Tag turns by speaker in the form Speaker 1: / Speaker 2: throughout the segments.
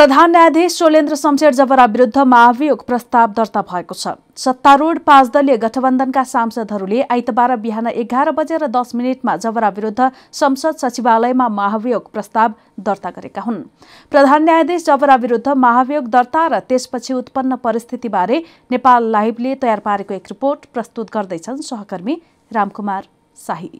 Speaker 1: प्रधान न्यायाधीश शोलेन्द्र शमशेर जबरा विरुद्धमा महाभियोग प्रस्ताव दर्ता भएको छ सत्तारूढ पाँच दलीय गठबन्धनका सांसदहरूले आइतबार बिहान एघार बजेर दस मिनटमा जबरा विरुद्ध संसद सचिवालयमा महाभियोग प्रस्ताव दर्ता गरेका हुन् प्रधान न्यायाधीश जबरा विरुद्ध महाभियोग दर्ता र त्यसपछि उत्पन्न परिस्थितिबारे नेपाल लाइभले तयार पारेको एक रिपोर्ट प्रस्तुत गर्दैछन् सहकर्मी रामकुमार शाही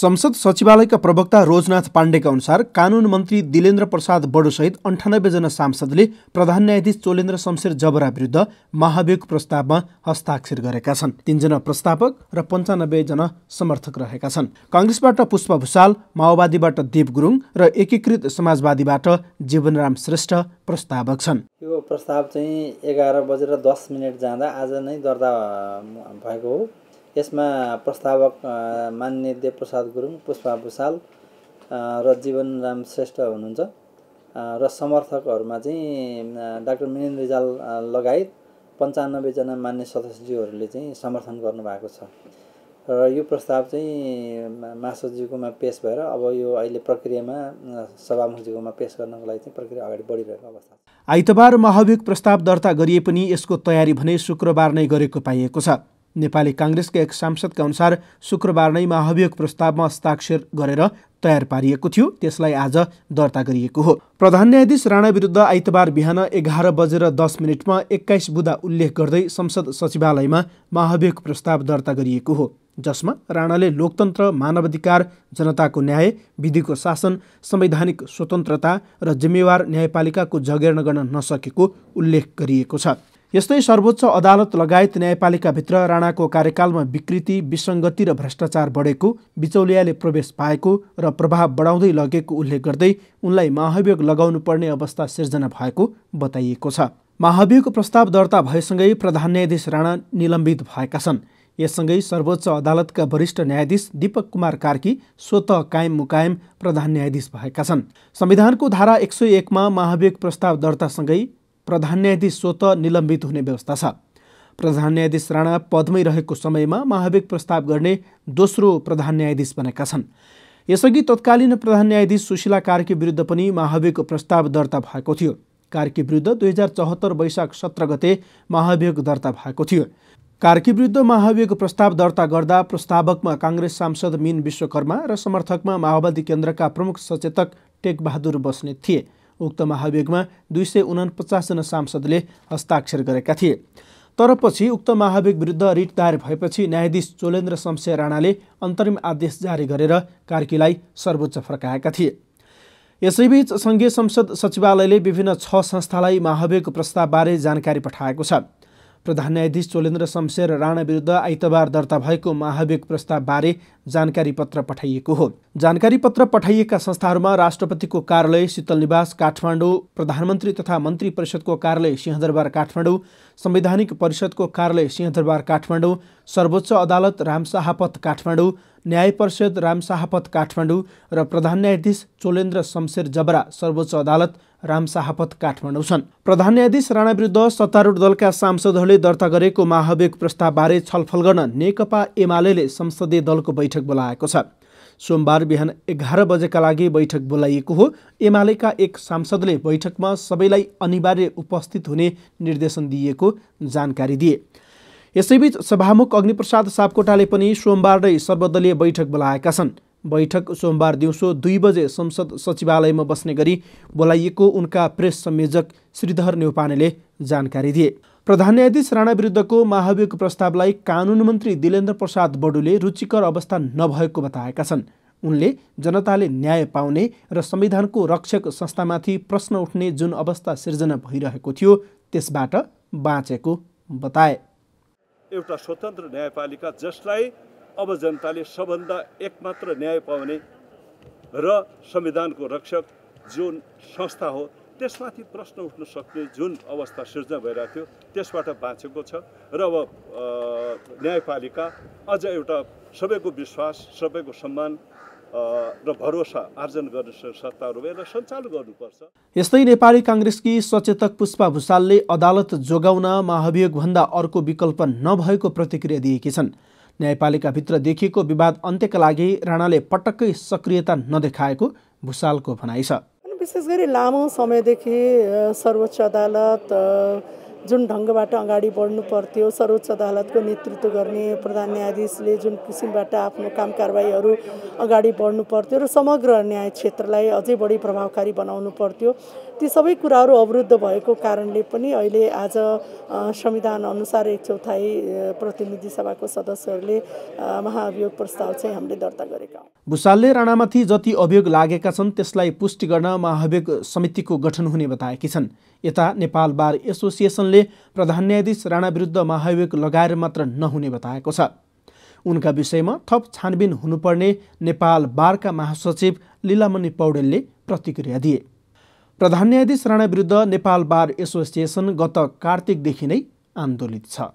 Speaker 1: संसद सचिवालयका प्रवक्ता रोजनाथ पाण्डेका अनुसार कानुन मन्त्री दिलेन्द्र प्रसाद बडोसहित अन्ठानब्बेजना सांसदले प्रधान न्यायाधीश चोलेन्द्र शमशेर जबरा विरुद्ध महाभियोग प्रस्तावमा हस्ताक्षर गरेका छन् तीनजना प्रस्तावक र पन्चानब्बेजना समर्थक रहेका छन् कङ्ग्रेसबाट पुष्प भूषाल माओवादीबाट देव गुरुङ र एकीकृत समाजवादीबाट जीवनराम श्रेष्ठ प्रस्तावक छन् यो प्रस्ताव चाहिँ एघार बजेर दस मिनट जाँदा आज नै दर्ता भएको हो यसमा प्रस्तावक मान्य देवप्रसाद गुरुङ पुष्पा भुषाल र जीवन राम श्रेष्ठ हुनुहुन्छ र समर्थकहरूमा चाहिँ डाक्टर मिनेन रिजाल लगायत पन्चानब्बेजना मान्य सदस्यज्यूहरूले चाहिँ समर्थन गर्नुभएको छ र यो प्रस्ताव चाहिँ महासचिवकोमा पेस भएर अब यो अहिले प्रक्रियामा सभामुखज्यूकोमा पेस गर्नको लागि चाहिँ प्रक्रिया अगाडि बढिरहेको अवस्था छ आइतबार महाभियोग प्रस्ताव दर्ता गरिए पनि यसको तयारी भने शुक्रबार नै गरेको पाइएको छ नेपाली काङ्ग्रेसका एक सांसदका अनुसार शुक्रबार नै महाभियोग प्रस्तावमा हस्ताक्षर गरेर तयार पारिएको थियो त्यसलाई आज दर्ता गरिएको हो प्रधान न्यायाधीश राणा विरुद्ध आइतबार बिहान एघार बजेर दस मिनटमा एक्काइस बुदा उल्लेख गर्दै संसद सचिवालयमा महाभियोग प्रस्ताव दर्ता गरिएको हो जसमा राणाले लोकतन्त्र मानवाधिकार जनताको न्याय विधिको शासन संवैधानिक स्वतन्त्रता र जिम्मेवार न्यायपालिकाको जगेर्ना गर्न नसकेको उल्लेख गरिएको छ यस्तै सर्वोच्च अदालत लगायत न्यायपालिकाभित्र राणाको कार्यकालमा विकृति विसङ्गति र भ्रष्टाचार बढेको बिचौलियाले प्रवेश पाएको र प्रभाव बढाउँदै लगेको उल्लेख गर्दै उनलाई महाभियोग लगाउनु पर्ने अवस्था सिर्जना भएको बताइएको छ महाभियोगको प्रस्ताव दर्ता भएसँगै प्रधान न्यायाधीश राणा निलम्बित भएका छन् यससँगै सर्वोच्च अदालतका वरिष्ठ न्यायाधीश दीपक कुमार कार्की स्वत कायम मुकायम प्रधान न्यायाधीश भएका छन् संविधानको धारा एक सय एकमा महाभियोग प्रस्ताव दर्तासँगै प्रधान न्यायाधीश स्वत निलम्बित हुने व्यवस्था छ प्रधान न्यायाधीश राणा पदमै रहेको समयमा महाभियोग प्रस्ताव गर्ने दोस्रो प्रधान न्यायाधीश बनेका छन् यसअघि तत्कालीन प्रधान न्यायाधीश सुशीला कार्की विरुद्ध पनि महाभियोग प्रस्ताव दर्ता भएको थियो कार्की विरुद्ध दुई हजार चौहत्तर वैशाख सत्र गते महाभियोग दर्ता भएको थियो कार्की विरुद्ध महाभियोग प्रस्ताव दर्ता गर्दा प्रस्तावकमा काङ्ग्रेस सांसद मिन विश्वकर्मा र समर्थकमा माओवादी केन्द्रका प्रमुख सचेतक टेकबहादुर बस्ने थिए उक्त महाभियोगमा दुई सय उनापचासजना सांसदले हस्ताक्षर गरेका थिए तर पछि उक्त महाभियोग विरुद्ध रिट दायर भएपछि न्यायाधीश चोलेन्द्र शमशेर राणाले अन्तरिम आदेश जारी गरेर कार्कीलाई सर्वोच्च फर्काएका थिए यसैबीच सङ्घीय संसद सचिवालयले विभिन्न छ संस्थालाई महाभियोग प्रस्तावबारे जानकारी पठाएको छ प्रधान न्यायाधीश चोलेन्द्र शमशेर राणा विरुद्ध आइतबार दर्ता भएको महाभियोग प्रस्तावबारे जानकारी पत्र पठाइएको हो जानकारी पत्र पठाइएका संस्थाहरूमा राष्ट्रपतिको कार्यालय शीतल निवास काठमाडौँ प्रधानमन्त्री तथा मन्त्री परिषदको कार्यालय सिंहदरबार काठमाडौँ संवैधानिक परिषदको कार्यालय सिंहदरबार काठमाडौँ सर्वोच्च अदालत रामशाहपथ काठमाडौँ न्याय परिषद राम शाहपत काठमाडौँ र प्रधान न्यायाधीश चोलेन्द्र शमशेर जबरा सर्वोच्च अदालत राम शाहपत काठमाडौँ छन् प्रधान न्यायाधीश राणा विरुद्ध सत्तारूढ दलका सांसदहरूले दर्ता गरेको महाभियोग प्रस्तावबारे छलफल गर्न नेकपा एमाले संसदीय दलको बैठक बोलाएको छ सोमबार बिहान एघार बजेका लागि बैठक बोलाइएको हो एमालेका एक सांसदले बैठकमा सबैलाई अनिवार्य उपस्थित हुने निर्देशन दिएको जानकारी दिए यसैबीच सभामुख अग्निप्रसाद सापकोटाले पनि सोमबार नै सर्वदलीय बैठक बोलाएका छन् बैठक सोमबार दिउँसो दुई बजे संसद सचिवालयमा बस्ने गरी बोलाइएको उनका प्रेस संयोजक श्रीधर न्यौपानेले जानकारी दिए प्रधान न्यायाधीश राणा विरुद्धको महाभियोग प्रस्तावलाई कानुन मन्त्री दिलेन्द्र प्रसाद बडुले रुचिकर अवस्था नभएको बताएका छन् उनले जनताले न्याय पाउने र संविधानको रक्षक संस्थामाथि प्रश्न उठ्ने जुन अवस्था सिर्जना भइरहेको थियो त्यसबाट बाँचेको बताए एउटा स्वतन्त्र न्यायपालिका जसलाई अब जनताले सबभन्दा एकमात्र न्याय पाउने र संविधानको रक्षक जुन संस्था हो त्यसमाथि प्रश्न उठ्न सक्ने जुन अवस्था सृजना भइरहेको थियो त्यसबाट बाँचेको छ र अब न्यायपालिका अझ एउटा सबैको विश्वास सबैको सम्मान र भरोसा आर्जन गर्न सत्ताहरू र सञ्चालन गर्नुपर्छ यस्तै नेपाली काङ्ग्रेसकी सचेतक पुष्पा भूषालले अदालत जोगाउन महाभियोगभन्दा अर्को विकल्प नभएको प्रतिक्रिया दिएकी छन् न्यायपालिकाभित्र देखिएको विवाद अन्त्यका लागि राणाले पटक्कै सक्रियता नदेखाएको भूषालको भनाइ छ विशेष गरी लामो समयदेखि सर्वोच्च अदालत जुन ढङ्गबाट अगाडि बढ्नु पर्थ्यो सर्वोच्च अदालतको नेतृत्व गर्ने प्रधान न्यायाधीशले जुन किसिमबाट आफ्नो काम कारवाहीहरू अगाडि बढ्नु पर्थ्यो र समग्र न्याय क्षेत्रलाई अझै बढी प्रभावकारी बनाउनु पर्थ्यो ती सबै कुराहरू अवरुद्ध भएको कारणले पनि अहिले आज संविधान अनुसार एक चौथाइ प्रतिनिधि सभाको सदस्यहरूले महाअभियोग प्रस्ताव चाहिँ हामीले दर्ता गरेका हौँ भुषालले राणामाथि जति अभियोग लागेका छन् त्यसलाई पुष्टि गर्न महाअभियोग समितिको गठन हुने बताएकी छन् यता नेपाल बार एसोसिएसन सम्मेलनले प्रधान न्यायाधीश राणा विरुद्ध महाभियोग लगाएर मात्र नहुने बताएको छ उनका विषयमा थप छानबिन हुनुपर्ने नेपाल बारका महासचिव लीलामणि पौडेलले प्रतिक्रिया दिए प्रधान न्यायाधीश राणा विरुद्ध नेपाल बार एसोसिएसन गत कार्तिकदेखि नै आन्दोलित छ